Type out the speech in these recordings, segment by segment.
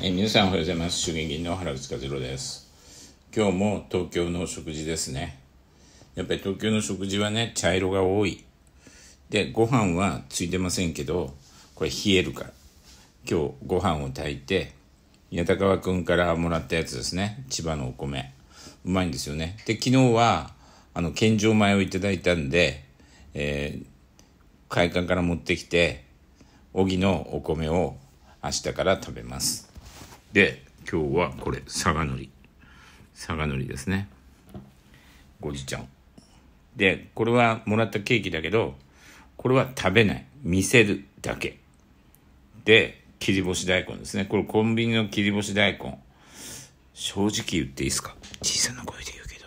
え皆さんおはようございます。衆議院議員の原口和弘です。今日も東京の食事ですね。やっぱり東京の食事はね、茶色が多い。で、ご飯はついてませんけど、これ冷えるから。今日ご飯を炊いて、矢田川くんからもらったやつですね。千葉のお米。うまいんですよね。で、昨日は、あの、献上米をいただいたんで、えー、会館から持ってきて、小木のお米を明日から食べます。で、今日はこれ、佐賀のり。佐賀のりですね。ごじちゃん。で、これはもらったケーキだけど、これは食べない。見せるだけ。で、切り干し大根ですね。これコンビニの切り干し大根。正直言っていいですか小さな声で言うけど。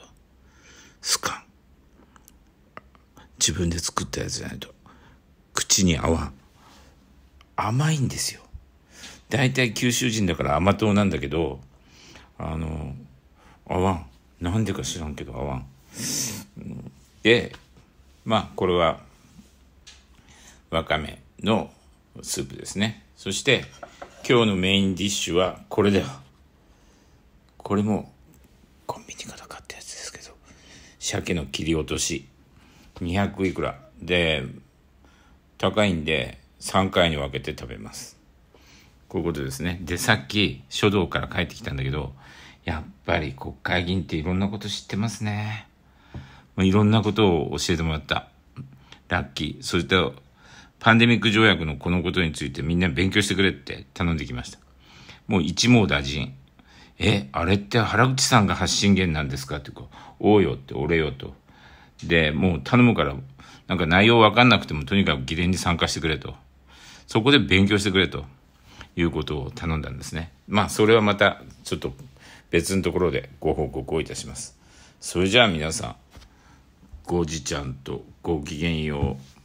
すかん。自分で作ったやつじゃないと。口に合わん。甘いんですよ。大体九州人だから甘党なんだけど、あの、合わん。なんでか知らんけど合わん。で、まあ、これは、わかめのスープですね。そして、今日のメインディッシュはこれだよ。これも、コンビニから買ったやつですけど、鮭の切り落とし、200いくら。で、高いんで、3回に分けて食べます。こういうことですね。で、さっき書道から帰ってきたんだけど、やっぱり国会議員っていろんなこと知ってますね。まあ、いろんなことを教えてもらった。ラッキー。それと、パンデミック条約のこのことについてみんな勉強してくれって頼んできました。もう一網打尽。え、あれって原口さんが発信源なんですかってこう、おうよって、俺よと。で、もう頼むから、なんか内容わかんなくてもとにかく議連に参加してくれと。そこで勉強してくれと。いうことを頼んだんですね。まあ、それはまた、ちょっと別のところでご報告をいたします。それじゃあ皆さん、ごじちゃんとごきげんよう。